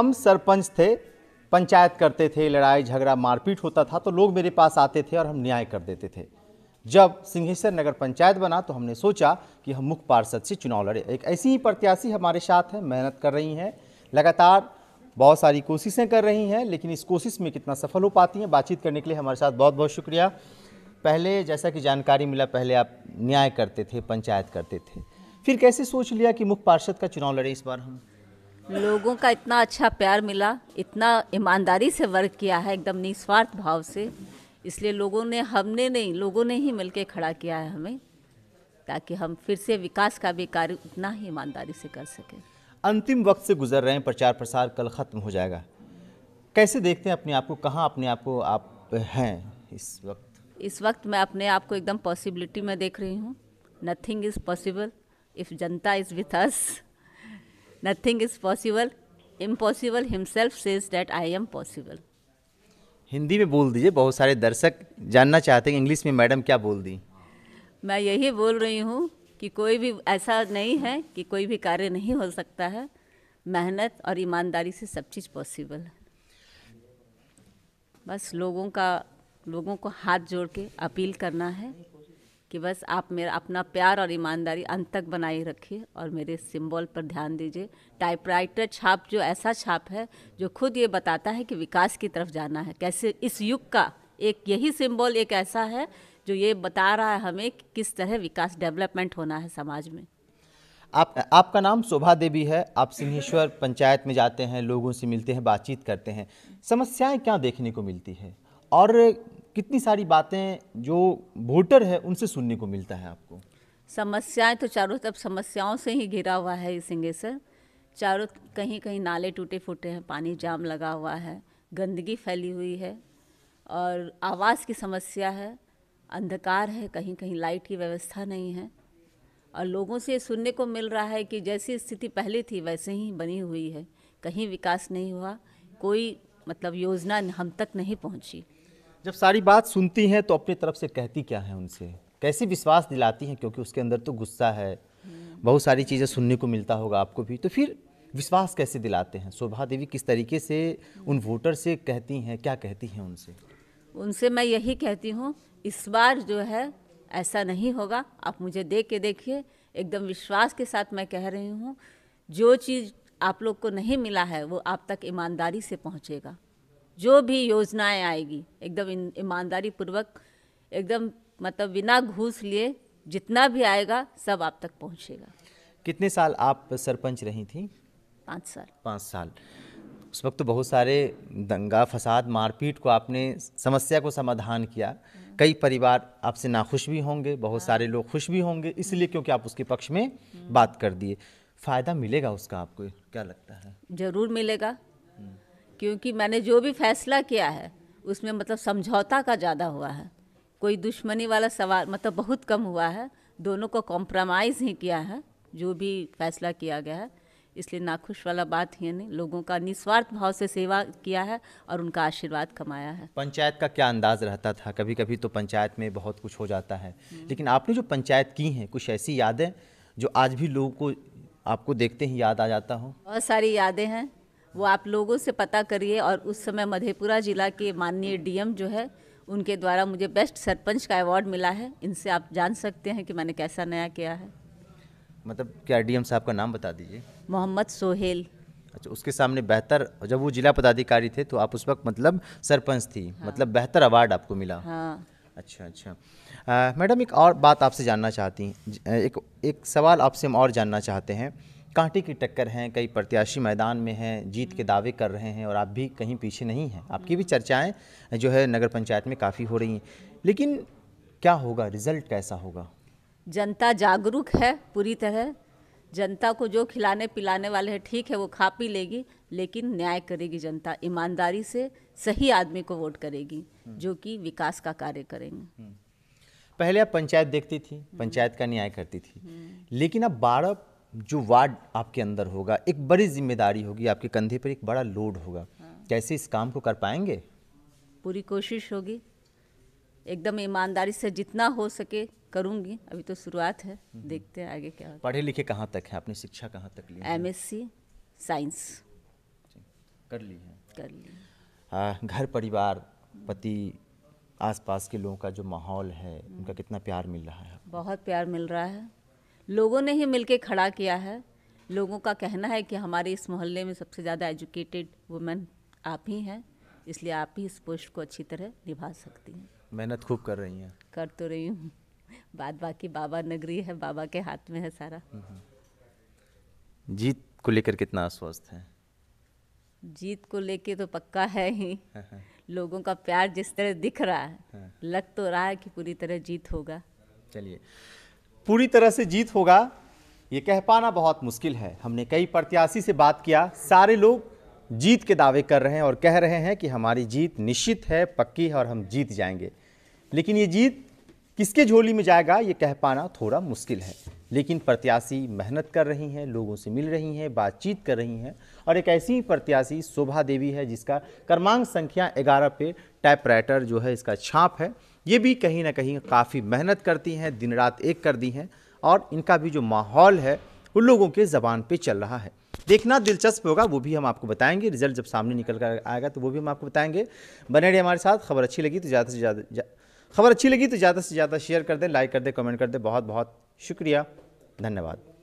हम सरपंच थे पंचायत करते थे लड़ाई झगड़ा मारपीट होता था तो लोग मेरे पास आते थे और हम न्याय कर देते थे जब सिंहेश्वर नगर पंचायत बना तो हमने सोचा कि हम मुख्य पार्षद से चुनाव लड़े एक ऐसी ही प्रत्याशी हमारे साथ हैं मेहनत कर रही हैं लगातार बहुत सारी कोशिशें कर रही हैं लेकिन इस कोशिश में कितना सफल हो पाती हैं बातचीत करने के लिए हमारे साथ बहुत बहुत शुक्रिया पहले जैसा कि जानकारी मिला पहले आप न्याय करते थे पंचायत करते थे फिर कैसे सोच लिया कि मुख्य पार्षद का चुनाव लड़े इस बार हम लोगों का इतना अच्छा प्यार मिला इतना ईमानदारी से वर्क किया है एकदम निस्वार्थ भाव से इसलिए लोगों ने हमने नहीं लोगों ने ही मिलकर खड़ा किया है हमें ताकि हम फिर से विकास का भी कार्य उतना ही ईमानदारी से कर सकें अंतिम वक्त से गुजर रहे हैं प्रचार प्रसार कल ख़त्म हो जाएगा कैसे देखते हैं अपने आप को कहाँ अपने आप को आप हैं इस वक्त इस वक्त मैं अपने आप को एकदम पॉसिबिलिटी में देख रही हूँ नथिंग इज़ पॉसिबल इफ़ जनता is with us nothing is possible impossible himself says that I am possible Hindi में बोल दीजिए बहुत सारे दर्शक जानना चाहते हैं इंग्लिश में मैडम क्या बोल दी मैं यही बोल रही हूँ कि कोई भी ऐसा नहीं है कि कोई भी कार्य नहीं हो सकता है मेहनत और ईमानदारी से सब चीज़ पॉसिबल है बस लोगों का लोगों को हाथ जोड़ के अपील करना है कि बस आप मेरा अपना प्यार और ईमानदारी अंत तक बनाए रखिए और मेरे सिंबल पर ध्यान दीजिए टाइपराइटर छाप जो ऐसा छाप है जो खुद ये बताता है कि विकास की तरफ जाना है कैसे इस युग का एक यही सिंबल एक ऐसा है जो ये बता रहा है हमें कि किस तरह विकास डेवलपमेंट होना है समाज में आप आपका नाम शोभा देवी है आप सिंहेश्वर पंचायत में जाते हैं लोगों से मिलते हैं बातचीत करते हैं समस्याएं क्या देखने को मिलती है और कितनी सारी बातें जो वोटर है उनसे सुनने को मिलता है आपको समस्याएं तो चारों तरफ समस्याओं से ही घिरा हुआ है ये सिंगेसर चारों कहीं कहीं नाले टूटे फूटे हैं पानी जाम लगा हुआ है गंदगी फैली हुई है और आवास की समस्या है अंधकार है कहीं कहीं लाइट की व्यवस्था नहीं है और लोगों से सुनने को मिल रहा है कि जैसी स्थिति पहले थी वैसे ही बनी हुई है कहीं विकास नहीं हुआ कोई मतलब योजना हम तक नहीं पहुंची जब सारी बात सुनती हैं तो अपनी तरफ से कहती क्या है उनसे कैसे विश्वास दिलाती हैं क्योंकि उसके अंदर तो गुस्सा है हम्म। बहुत सारी चीज़ें सुनने को मिलता होगा आपको भी तो फिर विश्वास कैसे दिलाते हैं शोभा देवी किस तरीके से उन हम्म। वोटर से कहती हैं क्या कहती हैं उनसे उनसे मैं यही कहती हूँ इस बार जो है ऐसा नहीं होगा आप मुझे देख के देखिए एकदम विश्वास के साथ मैं कह रही हूँ जो चीज़ आप लोग को नहीं मिला है वो आप तक ईमानदारी से पहुँचेगा जो भी योजनाएं आएगी एकदम ईमानदारी पूर्वक एकदम मतलब बिना घूस लिए जितना भी आएगा सब आप तक पहुंचेगा कितने साल आप सरपंच रही थी पाँच साल पाँच साल उस वक्त तो बहुत सारे दंगा फसाद मारपीट को आपने समस्या को समाधान किया कई परिवार आपसे नाखुश भी होंगे बहुत सारे लोग खुश भी होंगे इसलिए क्योंकि आप उसके पक्ष में बात कर दिए फ़ायदा मिलेगा उसका आपको क्या लगता है ज़रूर मिलेगा क्योंकि मैंने जो भी फैसला किया है उसमें मतलब समझौता का ज़्यादा हुआ है कोई दुश्मनी वाला सवाल मतलब बहुत कम हुआ है दोनों को कॉम्प्रोमाइज़ ही किया है जो भी फैसला किया गया है इसलिए नाखुश वाला बात ही नहीं लोगों का निस्वार्थ भाव से सेवा किया है और उनका आशीर्वाद कमाया है पंचायत का क्या अंदाज रहता था कभी कभी तो पंचायत में बहुत कुछ हो जाता है हम्म। लेकिन आपने जो पंचायत की हैं कुछ ऐसी यादें जो आज भी लोगों को आपको देखते ही याद आ जाता हो बहुत सारी यादें हैं वो आप लोगों से पता करिए और उस समय मधेपुरा ज़िला के माननीय डीएम जो है उनके द्वारा मुझे बेस्ट सरपंच का अवार्ड मिला है इनसे आप जान सकते हैं कि मैंने कैसा नया किया है मतलब क्या डीएम साहब का नाम बता दीजिए मोहम्मद सोहेल अच्छा उसके सामने बेहतर जब वो जिला पदाधिकारी थे तो आप उस वक्त मतलब सरपंच थी हाँ। मतलब बेहतर अवार्ड आपको मिला हाँ। अच्छा अच्छा मैडम एक और बात आपसे जानना चाहती हैं एक एक सवाल आपसे हम और जानना चाहते हैं कांटे की टक्कर हैं कई प्रत्याशी मैदान में हैं जीत के दावे कर रहे हैं और आप भी कहीं पीछे नहीं हैं आपकी भी चर्चाएं जो है नगर पंचायत में काफ़ी हो रही हैं लेकिन क्या होगा रिजल्ट कैसा होगा जनता जागरूक है पूरी तरह जनता को जो खिलाने पिलाने वाले हैं ठीक है वो खा पी लेगी लेकिन न्याय करेगी जनता ईमानदारी से सही आदमी को वोट करेगी जो कि विकास का कार्य करेंगे हम्म। पहले आप पंचायत देखती थी पंचायत का न्याय करती थी हम्म। लेकिन अब बारह जो वार्ड आपके अंदर होगा एक बड़ी जिम्मेदारी होगी आपके कंधे पर एक बड़ा लोड होगा हाँ। कैसे इस काम को कर पाएंगे पूरी कोशिश होगी एकदम ईमानदारी से जितना हो सके करूँगी अभी तो शुरुआत है हम्म। देखते हैं आगे क्या पढ़े लिखे कहाँ तक है आपने शिक्षा कहाँ तक ली एम एस सी साइंस कर ली है कर ली आ, हाँ, घर परिवार पति आसपास के लोगों का जो माहौल है हम्म। उनका कितना प्यार मिल रहा है बहुत प्यार मिल रहा है लोगों ने ही मिलकर खड़ा किया है लोगों का कहना है कि हमारे इस मोहल्ले में सबसे ज़्यादा एजुकेटेड वुमेन आप ही हैं इसलिए आप ही इस पोस्ट को अच्छी तरह निभा सकती हैं मेहनत खूब कर रही हैं कर तो रही हूँ बात बाकी बाबा नगरी है बाबा के हाथ में है सारा हम्म। जीत को लेकर कितना आश्वस्त है जीत को लेके तो पक्का है ही हाँ, हाँ। लोगों का प्यार जिस तरह दिख रहा है हाँ। लग तो रहा है कि पूरी तरह जीत होगा चलिए पूरी तरह से जीत होगा ये कह पाना बहुत मुश्किल है हमने कई प्रत्याशी से बात किया सारे लोग जीत के दावे कर रहे हैं और कह रहे हैं कि हमारी जीत निश्चित है पक्की है और हम जीत जाएंगे लेकिन ये जीत किसके झोली में जाएगा ये कह पाना थोड़ा मुश्किल है लेकिन प्रत्याशी मेहनत कर रही हैं लोगों से मिल रही हैं बातचीत कर रही हैं और एक ऐसी ही प्रत्याशी शोभा देवी है जिसका क्रमांक संख्या 11 पे टाइपराइटर जो है इसका छाप है ये भी कहीं ना कहीं काफ़ी मेहनत करती हैं दिन रात एक कर दी हैं और इनका भी जो माहौल है उन लोगों के ज़बान पे चल रहा है देखना दिलचस्प होगा वो भी हम आपको बताएंगे रिजल्ट जब सामने निकल कर आएगा तो वो भी हम आपको बताएंगे बने रहिए हमारे साथ खबर अच्छी लगी तो ज़्यादा से ज़्यादा खबर अच्छी लगी तो ज़्यादा से ज़्यादा शेयर कर दें लाइक कर दें कमेंट कर दें बहुत बहुत शुक्रिया धन्यवाद